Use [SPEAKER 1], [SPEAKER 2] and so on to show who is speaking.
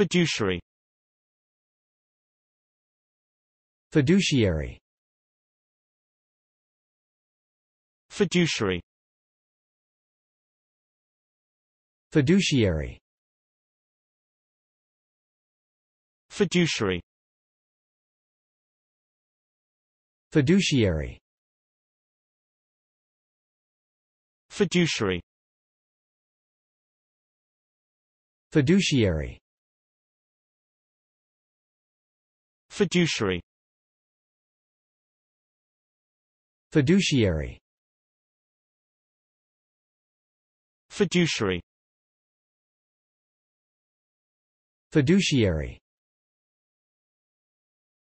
[SPEAKER 1] Fiduciary Fiduciary Fiduciary Fiduciary Fiduciary Fiduciary Fiduciary Fiduciary Fiduciary Fiduciary Fiduciary Fiduciary